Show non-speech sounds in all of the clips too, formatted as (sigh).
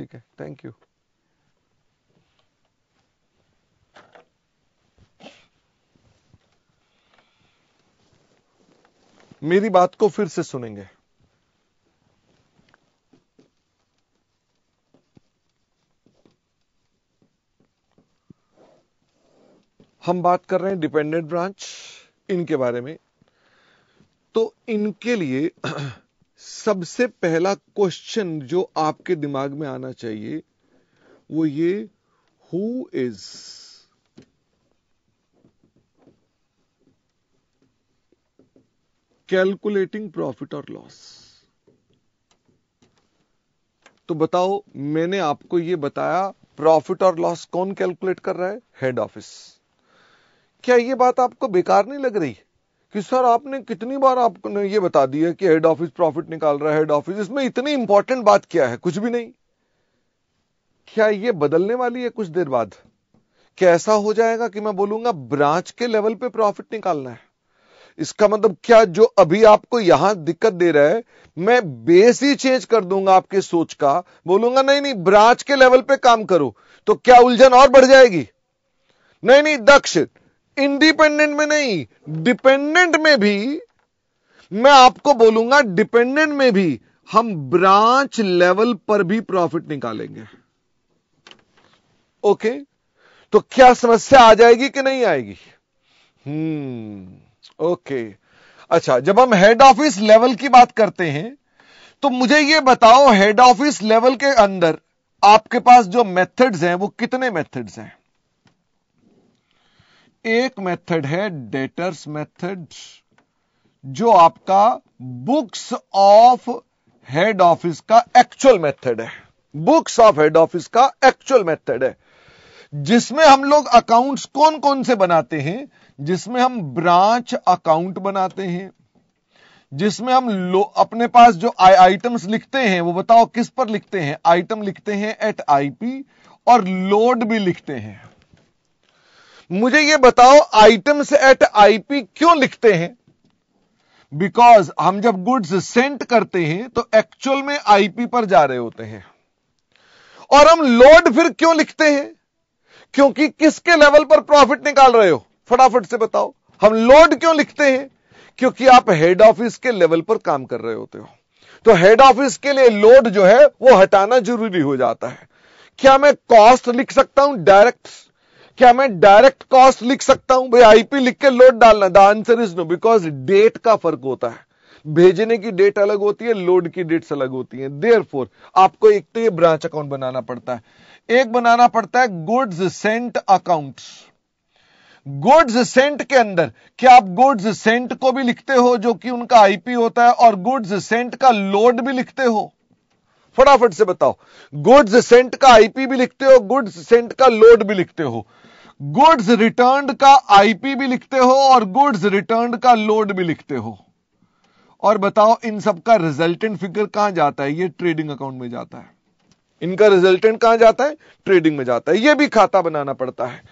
ठीक है thank you मेरी बात को फिर से सुनेंगे हम बात कर रहे हैं डिपेंडेंट ब्रांच इनके बारे में तो इनके लिए सबसे पहला क्वेश्चन जो आपके दिमाग में आना चाहिए वो ये हु इज कैलकुलेटिंग प्रॉफिट और लॉस तो बताओ मैंने आपको ये बताया प्रॉफिट और लॉस कौन कैलकुलेट कर रहा है हेड ऑफिस क्या ये बात आपको बेकार नहीं लग रही है कि सर आपने कितनी बार आपने ये बता दिया कि हेड ऑफिस प्रॉफिट निकाल रहा है हेड ऑफिस इसमें इतनी इंपॉर्टेंट बात क्या है कुछ भी नहीं क्या ये बदलने वाली है कुछ देर बाद क्या ऐसा हो जाएगा कि मैं बोलूंगा ब्रांच के लेवल पे प्रॉफिट निकालना है इसका मतलब क्या जो अभी आपको यहां दिक्कत दे रहा है मैं बेस ही चेंज कर दूंगा आपके सोच का बोलूंगा नहीं नहीं ब्रांच के लेवल पे काम करो तो क्या उलझन और बढ़ जाएगी नहीं नहीं दक्ष इंडिपेंडेंट में नहीं डिपेंडेंट में भी मैं आपको बोलूंगा डिपेंडेंट में भी हम ब्रांच लेवल पर भी प्रॉफिट निकालेंगे ओके तो क्या समस्या आ जाएगी कि नहीं आएगी हम्म ओके अच्छा जब हम हेड ऑफिस लेवल की बात करते हैं तो मुझे ये बताओ हेड ऑफिस लेवल के अंदर आपके पास जो मेथड्स हैं वो कितने मेथड्स हैं एक मेथड है डेटर्स मेथड जो आपका बुक्स ऑफ हेड ऑफिस का एक्चुअल मेथड है बुक्स ऑफ हेड ऑफिस का एक्चुअल मेथड है जिसमें हम लोग अकाउंट्स कौन कौन से बनाते हैं जिसमें हम ब्रांच अकाउंट बनाते हैं जिसमें हम लो, अपने पास जो आइटम्स लिखते हैं वो बताओ किस पर लिखते हैं आइटम लिखते हैं एट आईपी और लोड भी लिखते हैं मुझे ये बताओ आइटम्स एट आईपी क्यों लिखते हैं बिकॉज हम जब गुड्स सेंट करते हैं तो एक्चुअल में आईपी पर जा रहे होते हैं और हम लोड फिर क्यों लिखते हैं क्योंकि किसके लेवल पर प्रॉफिट निकाल रहे हो फटाफट से बताओ हम लोड क्यों लिखते हैं क्योंकि आप हेड ऑफिस के लेवल पर काम कर रहे होते हो तो हेड ऑफिस के लिए लोड जो है वो हटाना जरूरी हो जाता है क्या मैं कॉस्ट लिख सकता हूं डायरेक्ट क्या मैं डायरेक्ट कॉस्ट लिख सकता हूं भाई आईपी लिख के लोड डालना the answer is no because date का फर्क होता है भेजने की डेट अलग होती है लोड की डेट अलग होती हैं फोर आपको एक तो ये ब्रांच अकाउंट बनाना पड़ता है एक बनाना पड़ता है goods sent account goods sent के अंदर क्या आप गुड्स सेंट को भी लिखते हो जो कि उनका आईपी होता है और गुड्स सेंट का लोड भी लिखते हो फटाफट से बताओ गुड्स सेंट का आईपी भी लिखते हो गुड्स सेंट का लोड भी लिखते हो गुड्स रिटर्न का आईपी भी लिखते हो और गुड्स रिटर्न का लोड भी लिखते हो और बताओ इन सब का रिजल्टेंट फिगर कहां जाता है ये ट्रेडिंग अकाउंट में जाता है इनका रिजल्टेंट कहां जाता है ट्रेडिंग में जाता है ये भी खाता बनाना पड़ता है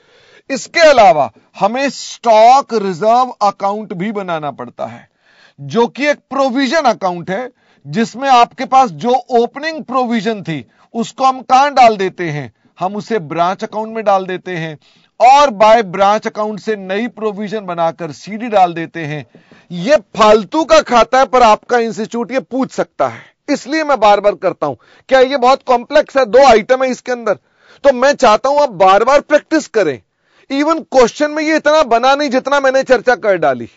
इसके अलावा हमें स्टॉक रिजर्व अकाउंट भी बनाना पड़ता है जो कि एक प्रोविजन अकाउंट है जिसमें आपके पास जो ओपनिंग प्रोविजन थी उसको हम कहां डाल देते हैं हम उसे ब्रांच अकाउंट में डाल देते हैं और बाय ब्रांच अकाउंट से नई प्रोविजन बनाकर सीडी डाल देते हैं यह फालतू का खाता है पर आपका इंस्टीट्यूट यह पूछ सकता है इसलिए मैं बार बार करता हूं क्या यह बहुत कॉम्प्लेक्स है दो आइटम है इसके अंदर तो मैं चाहता हूं आप बार बार प्रैक्टिस करें इवन क्वेश्चन में ये इतना बना नहीं जितना मैंने चर्चा कर डाली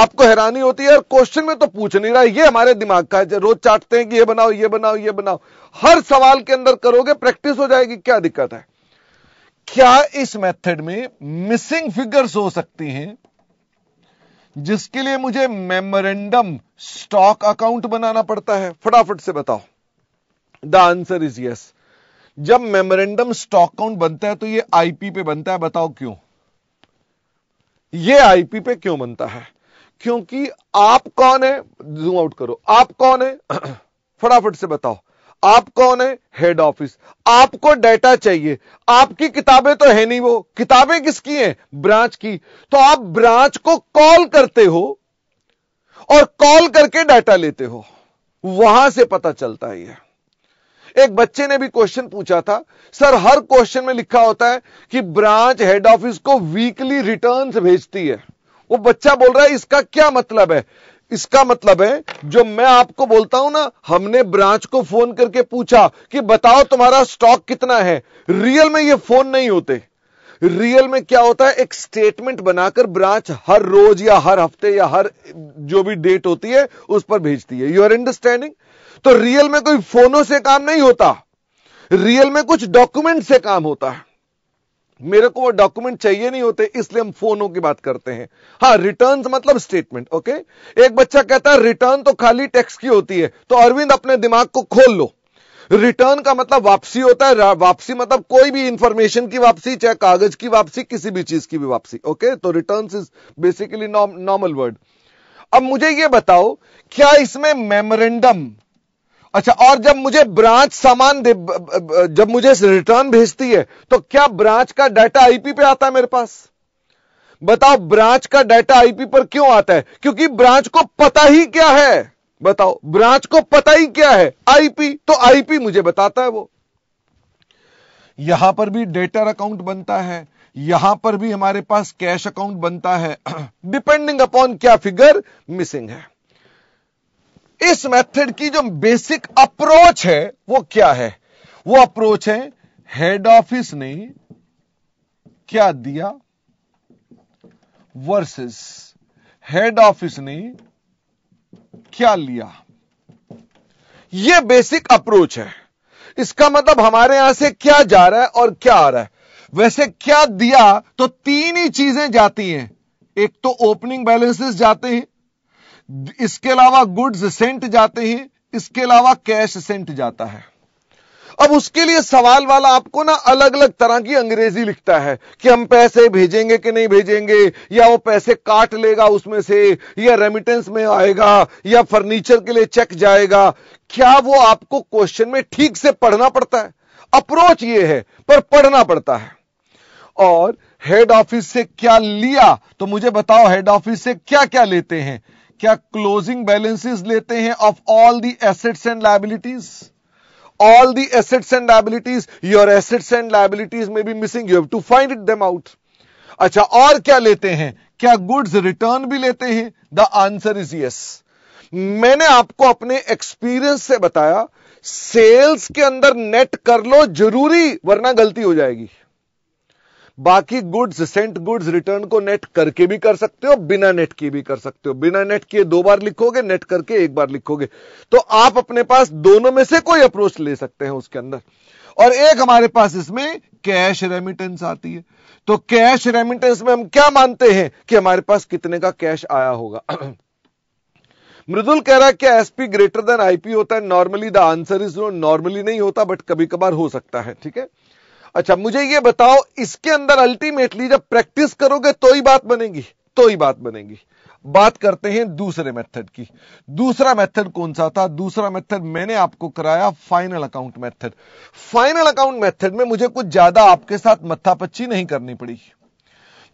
आपको हैरानी होती है और क्वेश्चन में तो पूछ नहीं रहा ये हमारे दिमाग का है रोज चाटते हैं कि ये बनाओ ये बनाओ ये बनाओ हर सवाल के अंदर करोगे प्रैक्टिस हो जाएगी क्या दिक्कत है क्या इस मेथड में मिसिंग फिगर्स हो सकती हैं जिसके लिए मुझे मेमोरेंडम स्टॉक अकाउंट बनाना पड़ता है फटाफट से बताओ द आंसर इज यस जब मेमोरेंडम स्टॉक अकाउंट बनता है तो ये आईपी पे बनता है बताओ क्यों ये आईपी पे क्यों बनता है क्योंकि आप कौन है जूम आउट करो आप कौन है (clears throat) फटाफट से बताओ आप कौन है हेड ऑफिस आपको डाटा चाहिए आपकी किताबें तो है नहीं वो किताबें किसकी हैं ब्रांच की तो आप ब्रांच को कॉल करते हो और कॉल करके डाटा लेते हो वहां से पता चलता है एक बच्चे ने भी क्वेश्चन पूछा था सर हर क्वेश्चन में लिखा होता है कि ब्रांच हेड ऑफिस को वीकली रिटर्न्स भेजती है वो बच्चा बोल रहा है इसका क्या मतलब है इसका मतलब है जो मैं आपको बोलता हूं ना हमने ब्रांच को फोन करके पूछा कि बताओ तुम्हारा स्टॉक कितना है रियल में ये फोन नहीं होते रियल में क्या होता है एक स्टेटमेंट बनाकर ब्रांच हर रोज या हर हफ्ते या हर जो भी डेट होती है उस पर भेजती है यू आर अंडरस्टैंडिंग तो रियल में कोई फोनों से काम नहीं होता रियल में कुछ डॉक्यूमेंट से काम होता है मेरे को वो डॉक्यूमेंट चाहिए नहीं होते इसलिए हम फोनों की बात करते हैं हाँ रिटर्न मतलब स्टेटमेंट ओके एक बच्चा कहता है रिटर्न तो खाली टैक्स की होती है तो अरविंद अपने दिमाग को खोल लो रिटर्न का मतलब वापसी होता है वापसी मतलब कोई भी इंफॉर्मेशन की वापसी चाहे कागज की वापसी किसी भी चीज की भी वापसी ओके तो return is basically normal word अब मुझे यह बताओ क्या इसमें मेमोरेंडम अच्छा और जब मुझे ब्रांच सामान दे जब मुझे रिटर्न भेजती है तो क्या ब्रांच का डाटा आईपी पे आता है मेरे पास बताओ ब्रांच का डाटा आईपी पर क्यों आता है क्योंकि ब्रांच को पता ही क्या है बताओ ब्रांच को पता ही क्या है आईपी तो आईपी मुझे बताता है वो यहां पर भी डेटर अकाउंट बनता है यहां पर भी हमारे पास कैश अकाउंट बनता है डिपेंडिंग (clears throat) अपॉन क्या फिगर मिसिंग है इस मेथड की जो बेसिक अप्रोच है वो क्या है वो अप्रोच है हेड ऑफिस ने क्या दिया वर्सेस हेड ऑफिस ने क्या लिया ये बेसिक अप्रोच है इसका मतलब हमारे यहां से क्या जा रहा है और क्या आ रहा है वैसे क्या दिया तो तीन ही चीजें जाती हैं एक तो ओपनिंग बैलेंसेस जाते हैं इसके अलावा गुड्स सेंट जाते हैं इसके अलावा कैश सेंट जाता है अब उसके लिए सवाल वाला आपको ना अलग अलग तरह की अंग्रेजी लिखता है कि हम पैसे भेजेंगे कि नहीं भेजेंगे या वो पैसे काट लेगा उसमें से या रेमिटेंस में आएगा या फर्नीचर के लिए चेक जाएगा क्या वो आपको क्वेश्चन में ठीक से पढ़ना पड़ता है अप्रोच ये है पर पढ़ना पड़ता है और हेड ऑफिस से क्या लिया तो मुझे बताओ हेड ऑफिस से क्या क्या लेते हैं क्या क्लोजिंग बैलेंसेस लेते हैं of all the assets and liabilities all the assets and liabilities your assets and liabilities में be missing you have to find it them out अच्छा और क्या लेते हैं क्या गुड्स रिटर्न भी लेते हैं द आंसर इज यस मैंने आपको अपने एक्सपीरियंस से बताया सेल्स के अंदर नेट कर लो जरूरी वरना गलती हो जाएगी बाकी गुड्स सेंट गुड्स रिटर्न को नेट करके भी कर सकते हो बिना नेट किए भी कर सकते हो बिना नेट किए दो बार लिखोगे नेट करके एक बार लिखोगे तो आप अपने पास दोनों में से कोई अप्रोच ले सकते हैं उसके अंदर और एक हमारे पास इसमें कैश रेमिटेंस आती है तो कैश रेमिटेंस में हम क्या मानते हैं कि हमारे पास कितने का कैश आया होगा (clears throat) मृदुल कह रहा है कि एसपी ग्रेटर देन आईपी होता है normally the answer is no normally नहीं होता बट कभी कभार हो सकता है ठीक है अच्छा मुझे ये बताओ इसके अंदर अल्टीमेटली जब प्रैक्टिस करोगे तो ही बात बनेगी तो ही बात बनेगी बात करते हैं दूसरे मेथड की दूसरा मेथड कौन सा था दूसरा मेथड मैंने आपको कराया final account method final account method में मुझे कुछ ज्यादा आपके साथ मत्थापच्ची नहीं करनी पड़ी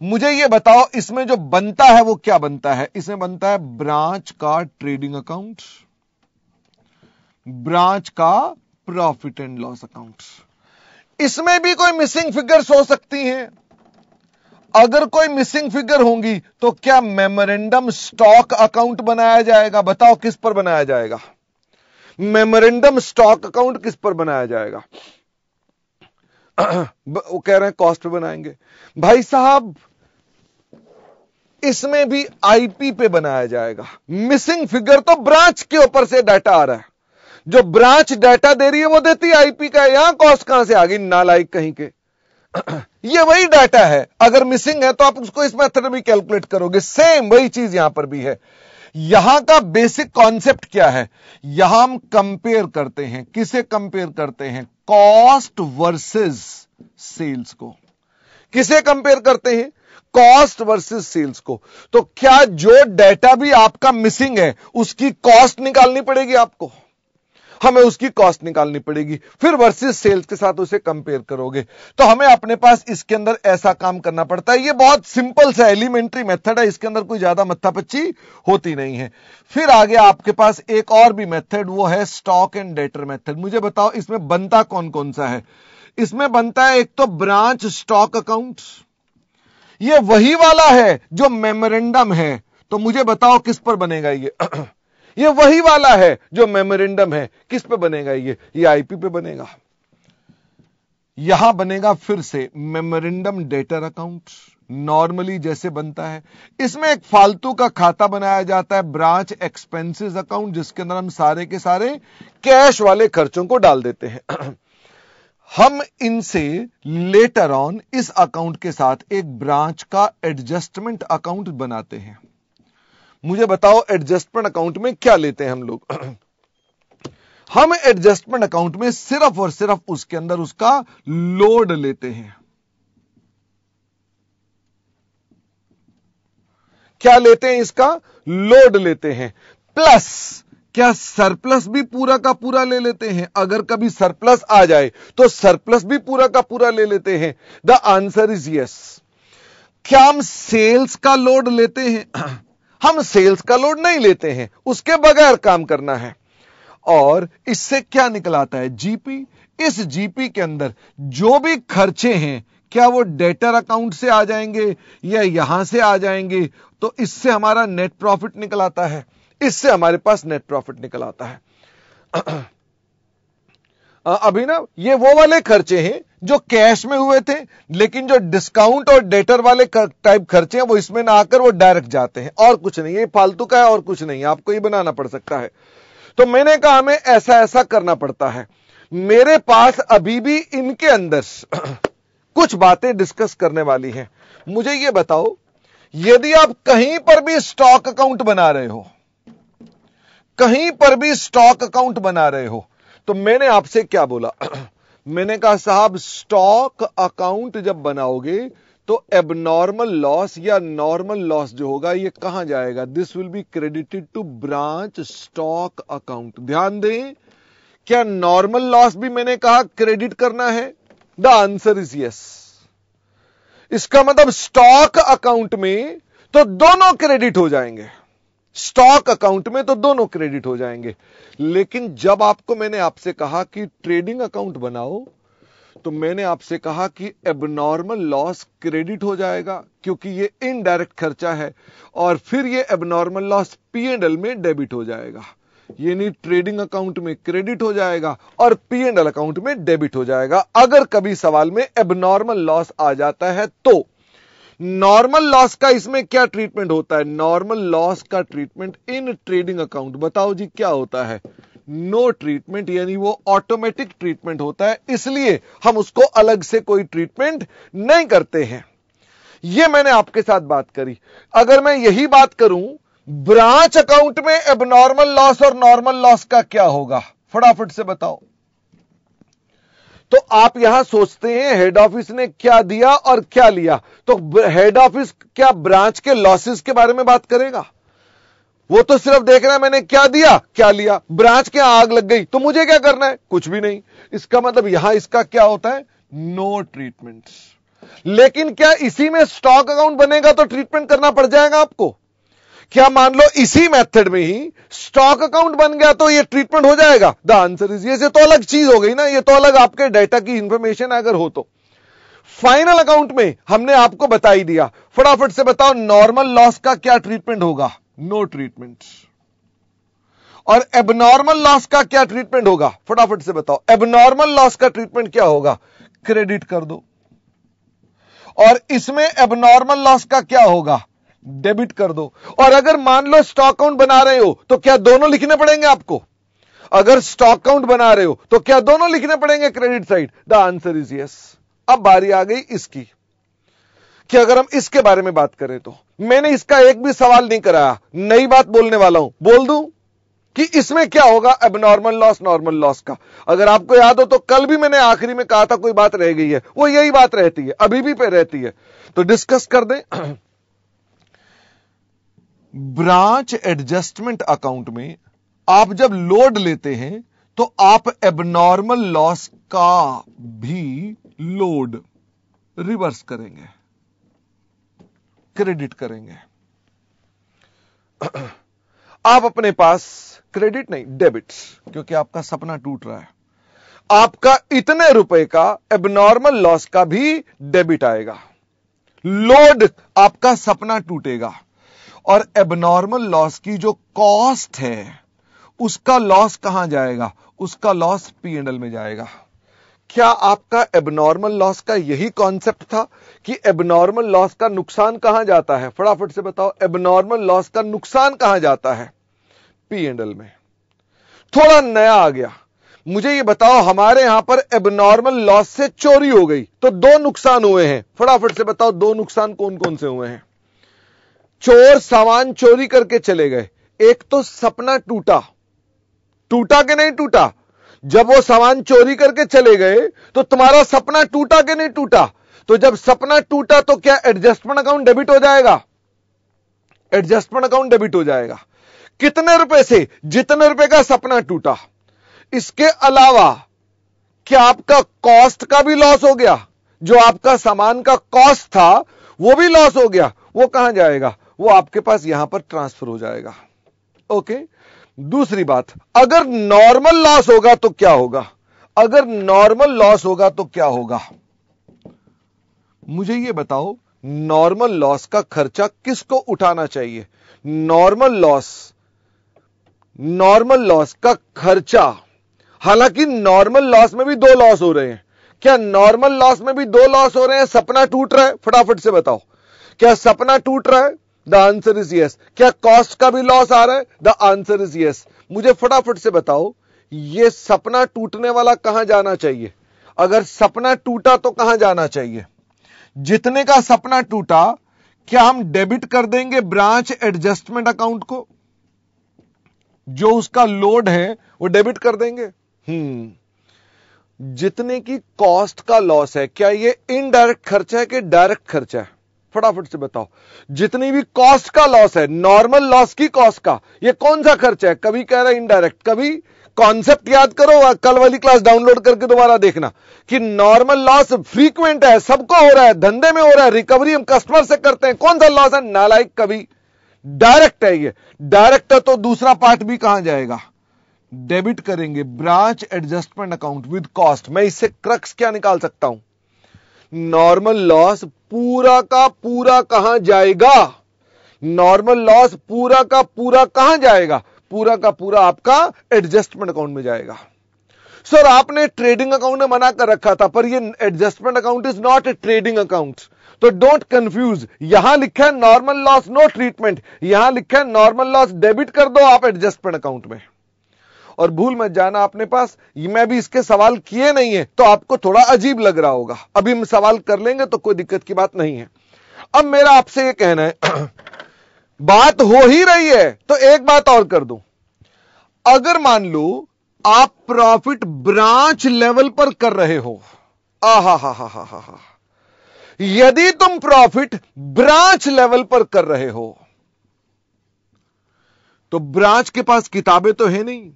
मुझे यह बताओ इसमें जो बनता है वो क्या बनता है इसमें बनता है ब्रांच का ट्रेडिंग अकाउंट ब्रांच का प्रॉफिट एंड लॉस अकाउंट इसमें भी कोई मिसिंग फिगर्स हो सकती हैं अगर कोई मिसिंग फिगर होंगी तो क्या मेमोरेंडम स्टॉक अकाउंट बनाया जाएगा बताओ किस पर बनाया जाएगा मेमोरेंडम स्टॉक अकाउंट किस पर बनाया जाएगा (clears throat) वो कह रहे हैं कॉस्ट पे बनाएंगे भाई साहब इसमें भी आईपी पे बनाया जाएगा मिसिंग फिगर तो ब्रांच के ऊपर से डाटा आ रहा है जो ब्रांच डाटा दे रही है वो देती है आईपी का यहां कॉस्ट कहां से आ गई लाइक कहीं के (clears throat) ये वही डाटा है अगर मिसिंग है तो आप उसको इस मेथड में कैलकुलेट करोगे सेम वही चीज यहां पर भी है यहां का बेसिक कॉन्सेप्ट क्या है यहां हम कंपेयर करते हैं किसे कंपेयर करते हैं कॉस्ट वर्सेस सेल्स को किसे कंपेयर करते हैं कॉस्ट वर्सेस सेल्स को तो क्या जो डाटा भी आपका मिसिंग है उसकी कॉस्ट निकालनी पड़ेगी आपको हमें उसकी कॉस्ट निकालनी पड़ेगी फिर वर्सेस सेल्स के साथ उसे कंपेयर करोगे तो हमें अपने पास इसके अंदर ऐसा काम करना पड़ता है ये बहुत सिंपल सा एलिमेंट्री मेथड है इसके अंदर कोई ज्यादा मत्थापच्ची होती नहीं है फिर आगे आपके पास एक और भी मेथड वो है स्टॉक एंड डेटर मेथड मुझे बताओ इसमें बनता कौन कौन सा है इसमें बनता है एक तो ब्रांच स्टॉक अकाउंट ये वही वाला है जो मेमोरेंडम है तो मुझे बताओ किस पर बनेगा ये (clears throat) ये वही वाला है जो मेमोरेंडम है किस पे बनेगा ये ये आईपी पे बनेगा यहां बनेगा फिर से मेमोरेंडम डेटर अकाउंट नॉर्मली जैसे बनता है इसमें एक फालतू का खाता बनाया जाता है ब्रांच एक्सपेंसेस अकाउंट जिसके अंदर हम सारे के सारे कैश वाले खर्चों को डाल देते हैं (clears throat) हम इनसे लेटर ऑन इस अकाउंट के साथ एक ब्रांच का एडजस्टमेंट अकाउंट बनाते हैं मुझे बताओ एडजस्टमेंट अकाउंट में क्या लेते हैं हम लोग (clears throat) हम एडजस्टमेंट अकाउंट में सिर्फ और सिर्फ उसके अंदर उसका लोड लेते हैं क्या लेते हैं इसका लोड लेते हैं प्लस क्या सरप्लस भी पूरा का पूरा ले लेते हैं अगर कभी सरप्लस आ जाए तो सरप्लस भी पूरा का पूरा ले लेते हैं द आंसर इज यस क्या हम सेल्स का लोड लेते हैं (clears throat) हम सेल्स का लोड नहीं लेते हैं उसके बगैर काम करना है और इससे क्या निकल आता है जीपी इस जीपी के अंदर जो भी खर्चे हैं क्या वो डेटर अकाउंट से आ जाएंगे या यहां से आ जाएंगे तो इससे हमारा नेट प्रॉफिट निकल आता है इससे हमारे पास नेट प्रॉफिट निकल आता है (clears throat) अभी ना ये वो वाले खर्चे हैं जो कैश में हुए थे लेकिन जो डिस्काउंट और डेटर वाले टाइप खर्चे हैं वो इसमें ना आकर वो डायरेक्ट जाते हैं और कुछ नहीं ये फालतू का है और कुछ नहीं आपको ये बनाना पड़ सकता है तो मैंने कहा हमें ऐसा ऐसा करना पड़ता है मेरे पास अभी भी इनके अंदर (clears throat) कुछ बातें डिस्कस करने वाली हैं मुझे ये बताओ यदि आप कहीं पर भी स्टॉक अकाउंट बना रहे हो कहीं पर भी स्टॉक अकाउंट बना रहे हो तो मैंने आपसे क्या बोला (clears throat) मैंने कहा साहब स्टॉक अकाउंट जब बनाओगे तो एबनॉर्मल लॉस या नॉर्मल लॉस जो होगा ये कहां जाएगा this will be credited to branch stock account ध्यान दें क्या नॉर्मल लॉस भी मैंने कहा क्रेडिट करना है द आंसर इज यस इसका मतलब स्टॉक अकाउंट में तो दोनों क्रेडिट हो जाएंगे स्टॉक अकाउंट में तो दोनों क्रेडिट हो जाएंगे लेकिन जब आपको मैंने आपसे कहा कि ट्रेडिंग अकाउंट बनाओ तो मैंने आपसे कहा कि एबनॉर्मल लॉस क्रेडिट हो जाएगा क्योंकि ये इनडायरेक्ट खर्चा है और फिर ये abnormal loss P and L में डेबिट हो जाएगा यानी ट्रेडिंग अकाउंट में क्रेडिट हो जाएगा और पी एंड एल अकाउंट में डेबिट हो जाएगा अगर कभी सवाल में एबनॉर्मल लॉस आ जाता है तो नॉर्मल लॉस का इसमें क्या ट्रीटमेंट होता है नॉर्मल लॉस का ट्रीटमेंट इन ट्रेडिंग अकाउंट बताओ जी क्या होता है नो ट्रीटमेंट यानी वो ऑटोमेटिक ट्रीटमेंट होता है इसलिए हम उसको अलग से कोई ट्रीटमेंट नहीं करते हैं ये मैंने आपके साथ बात करी अगर मैं यही बात करूं ब्रांच अकाउंट में एबनॉर्मल लॉस और नॉर्मल लॉस का क्या होगा फटाफट से बताओ तो आप यहां सोचते हैं हेड ऑफिस ने क्या दिया और क्या लिया तो हेड ऑफिस क्या ब्रांच के लॉसेस के बारे में बात करेगा वो तो सिर्फ देख रहा है मैंने क्या दिया क्या लिया ब्रांच के आग लग गई तो मुझे क्या करना है कुछ भी नहीं इसका मतलब यहां इसका क्या होता है नो ट्रीटमेंट लेकिन क्या इसी में स्टॉक अकाउंट बनेगा तो ट्रीटमेंट करना पड़ जाएगा आपको क्या मान लो इसी मेथड में ही स्टॉक अकाउंट बन गया तो ये ट्रीटमेंट हो जाएगा द आंसर इज ये तो अलग चीज हो गई ना ये तो अलग आपके डाटा की इंफॉर्मेशन अगर हो तो फाइनल अकाउंट में हमने आपको बता ही दिया फटाफट से बताओ नॉर्मल लॉस का क्या ट्रीटमेंट होगा नो ट्रीटमेंट और एबनॉर्मल लॉस का क्या ट्रीटमेंट होगा फटाफट से बताओ एबनॉर्मल लॉस का ट्रीटमेंट क्या होगा क्रेडिट कर दो और इसमें एबनॉर्मल लॉस का क्या होगा डेबिट कर दो और अगर मान लो स्टॉक अकाउंट बना रहे हो तो क्या दोनों लिखने पड़ेंगे आपको अगर स्टॉक अकाउंट बना रहे हो तो क्या दोनों लिखने पड़ेंगे credit side the answer is yes अब बारी आ गई इसकी कि अगर हम इसके बारे में बात करें तो मैंने इसका एक भी सवाल नहीं कराया नई बात बोलने वाला हूं बोल दू कि इसमें क्या होगा अब नॉर्मल लॉस नॉर्मल लॉस का अगर आपको याद हो तो कल भी मैंने आखिरी में कहा था कोई बात रह गई है वो यही बात रहती है अभी भी पे रहती है तो डिस्कस कर दें ब्रांच एडजस्टमेंट अकाउंट में आप जब लोड लेते हैं तो आप एबनॉर्मल लॉस का भी लोड रिवर्स करेंगे क्रेडिट करेंगे आप अपने पास क्रेडिट नहीं डेबिट्स क्योंकि आपका सपना टूट रहा है आपका इतने रुपए का एबनॉर्मल लॉस का भी डेबिट आएगा लोड आपका सपना टूटेगा और एबनॉर्मल लॉस की जो कॉस्ट है उसका लॉस कहां जाएगा उसका लॉस पीएनएल में जाएगा क्या आपका एबनॉर्मल लॉस का यही कॉन्सेप्ट था कि एबनॉर्मल लॉस का नुकसान कहां जाता है फटाफट से बताओ एबनॉर्मल लॉस का नुकसान कहां जाता है पी एंड एल में थोड़ा नया आ गया मुझे ये बताओ हमारे यहां पर एबनॉर्मल लॉस से चोरी हो गई तो दो नुकसान हुए हैं फटाफट से बताओ दो नुकसान कौन कौन से हुए हैं चोर सामान चोरी करके चले गए एक तो सपना टूटा टूटा कि नहीं टूटा जब वो सामान चोरी करके चले गए तो तुम्हारा सपना टूटा कि नहीं टूटा तो जब सपना टूटा तो क्या एडजस्टमेंट अकाउंट डेबिट हो जाएगा एडजस्टमेंट अकाउंट डेबिट हो जाएगा कितने रुपए से जितने रुपए का सपना टूटा इसके अलावा क्या आपका कॉस्ट का भी लॉस हो गया जो आपका सामान का कॉस्ट था वो भी लॉस हो गया वो कहां जाएगा वो आपके पास यहां पर ट्रांसफर हो जाएगा ओके दूसरी बात अगर नॉर्मल लॉस होगा तो क्या होगा अगर नॉर्मल लॉस होगा तो क्या होगा मुझे ये बताओ नॉर्मल लॉस का खर्चा किसको उठाना चाहिए नॉर्मल लॉस नॉर्मल लॉस का खर्चा हालांकि नॉर्मल लॉस में भी दो लॉस हो रहे हैं क्या नॉर्मल लॉस में भी दो लॉस हो रहे हैं सपना टूट रहा है फटाफट से बताओ क्या सपना टूट रहा है द आंसर इज यस क्या कॉस्ट का भी लॉस आ रहा है द आंसर इज यस मुझे फटाफट से बताओ ये सपना टूटने वाला कहां जाना चाहिए अगर सपना टूटा तो कहां जाना चाहिए जितने का सपना टूटा क्या हम डेबिट कर देंगे ब्रांच एडजस्टमेंट अकाउंट को जो उसका लोड है वो डेबिट कर देंगे हम्म जितने की कॉस्ट का लॉस है क्या ये इनडायरेक्ट खर्चा है कि डायरेक्ट खर्चा है फटाफट से बताओ जितनी भी कॉस्ट का लॉस है नॉर्मल लॉस की कॉस्ट का ये कौन सा खर्च है कभी कह रहा है इनडायरेक्ट कभी कॉन्सेप्ट याद करो कल वाली क्लास डाउनलोड करके दोबारा देखना कि नॉर्मल लॉस फ्रीक्वेंट है सबको हो रहा है धंधे में हो रहा है रिकवरी हम कस्टमर से करते हैं कौन सा लॉस है नालायक कभी डायरेक्ट है ये डायरेक्ट है तो दूसरा पार्ट भी कहां जाएगा डेबिट करेंगे branch adjustment account with cost मैं इससे क्रक्स क्या निकाल सकता हूं नॉर्मल लॉस पूरा का पूरा कहां जाएगा नॉर्मल लॉस पूरा का पूरा कहां जाएगा पूरा का पूरा आपका एडजस्टमेंट अकाउंट में जाएगा सर आपने ट्रेडिंग अकाउंट में मना कर रखा था पर ये adjustment account is not a trading account तो डोंट कंफ्यूज यहां लिखा है नॉर्मल लॉस नो ट्रीटमेंट यहां लिखा है नॉर्मल लॉस डेबिट कर दो आप एडजस्टमेंट अकाउंट में और भूल मत जाना अपने पास मैं भी इसके सवाल किए नहीं है तो आपको थोड़ा अजीब लग रहा होगा अभी हम सवाल कर लेंगे तो कोई दिक्कत की बात नहीं है अब मेरा आपसे यह कहना है (clears throat) बात हो ही रही है तो एक बात और कर दू अगर मान लो आप प्रॉफिट ब्रांच लेवल पर कर रहे हो आहा हा हा हा हा हा यदि तुम प्रॉफिट ब्रांच लेवल पर कर रहे हो तो ब्रांच के पास किताबें तो है नहीं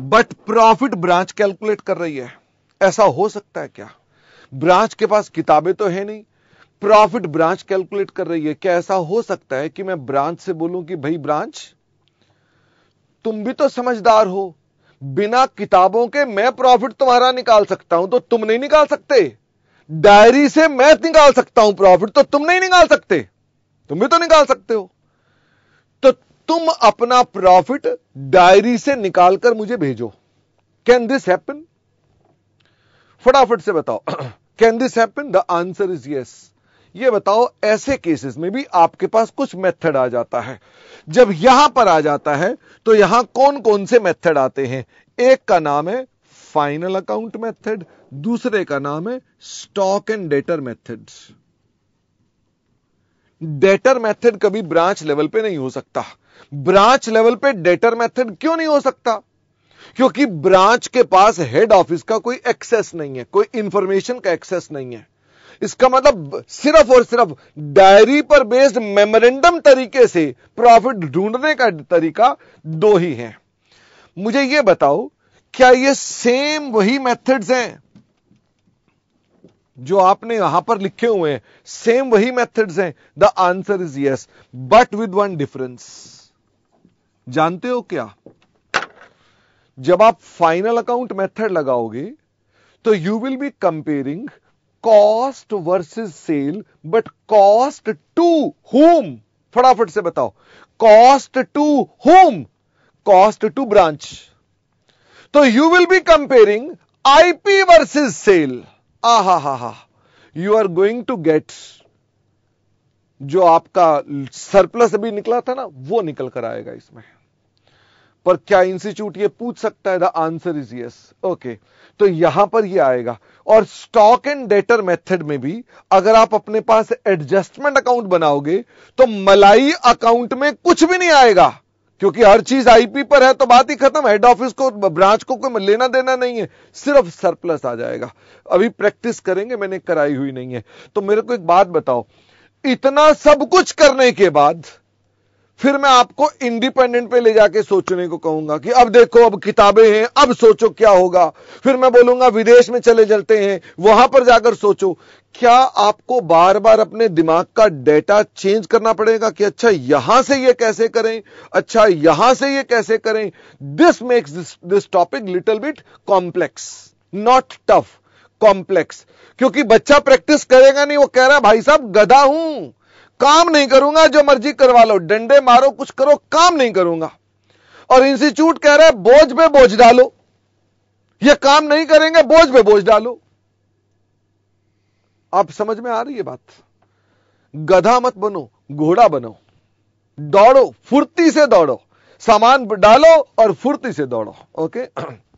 बट प्रॉफिट ब्रांच कैलकुलेट कर रही है ऐसा हो सकता है क्या ब्रांच के पास किताबें तो है नहीं प्रॉफिट ब्रांच कैलकुलेट कर रही है क्या ऐसा हो सकता है कि मैं ब्रांच से बोलूं कि भाई ब्रांच तुम भी तो समझदार हो बिना किताबों के मैं प्रॉफिट तुम्हारा निकाल सकता हूं तो तुम नहीं निकाल सकते डायरी से मैं निकाल सकता हूं प्रॉफिट तो तुम नहीं निकाल सकते तुम भी तो निकाल सकते हो तो तुम अपना प्रॉफिट डायरी से निकालकर मुझे भेजो कैन दिस हैपन फटाफट से बताओ can this happen the answer is yes ये बताओ ऐसे केसेस में भी आपके पास कुछ मेथड आ जाता है जब यहां पर आ जाता है तो यहां कौन कौन से मेथड आते हैं एक का नाम है फाइनल अकाउंट मेथड दूसरे का नाम है stock and debtor methods debtor method कभी ब्रांच लेवल पे नहीं हो सकता ब्रांच लेवल पे डेटर मेथड क्यों नहीं हो सकता क्योंकि ब्रांच के पास हेड ऑफिस का कोई एक्सेस नहीं है कोई इंफॉर्मेशन का एक्सेस नहीं है इसका मतलब सिर्फ और सिर्फ डायरी पर बेस्ड मेमोरेंडम तरीके से प्रॉफिट ढूंढने का तरीका दो ही है मुझे यह बताओ क्या ये सेम वही मेथड्स हैं जो आपने यहां पर लिखे हुए हैं सेम वही मेथड्स हैं the answer is yes but with one difference जानते हो क्या जब आप फाइनल अकाउंट मेथड लगाओगे तो you will be comparing cost versus sale but cost to home फटाफट से बताओ cost to home cost to branch तो you will be comparing IP versus sale आ हा हा हा you are going to get जो आपका सरप्लस अभी निकला था ना वो निकल कर आएगा इसमें पर क्या इंस्टीट्यूट ये पूछ सकता है the answer is yes okay तो यहां पर ये आएगा और स्टॉक एंड डेटर मेथड में भी अगर आप अपने पास एडजस्टमेंट अकाउंट बनाओगे तो मलाई अकाउंट में कुछ भी नहीं आएगा क्योंकि हर चीज आईपी पर है तो बात ही खत्म हेड ऑफिस को ब्रांच को कोई लेना देना नहीं है सिर्फ सरप्लस आ जाएगा अभी प्रैक्टिस करेंगे मैंने कराई हुई नहीं है तो मेरे को एक बात बताओ इतना सब कुछ करने के बाद फिर मैं आपको इंडिपेंडेंट पे ले जाके सोचने को कहूंगा कि अब देखो अब किताबें हैं अब सोचो क्या होगा फिर मैं बोलूंगा विदेश में चले जाते हैं वहां पर जाकर सोचो क्या आपको बार बार अपने दिमाग का डेटा चेंज करना पड़ेगा कि अच्छा यहां से ये कैसे करें अच्छा यहां से ये कैसे करें this makes this topic little bit complex not tough complex क्योंकि बच्चा प्रैक्टिस करेगा नहीं वो कह रहा है भाई साहब गधा हूं काम नहीं करूंगा जो मर्जी करवा लो डंडे मारो कुछ करो काम नहीं करूंगा और इंस्टीट्यूट कह रहा है बोझ पे बोझ डालो ये काम नहीं करेंगे बोझ पे बोझ डालो आप समझ में आ रही है बात गधा मत बनो घोड़ा बनो दौड़ो फुर्ती से दौड़ो सामान डालो और फुर्ती से दौड़ो ओके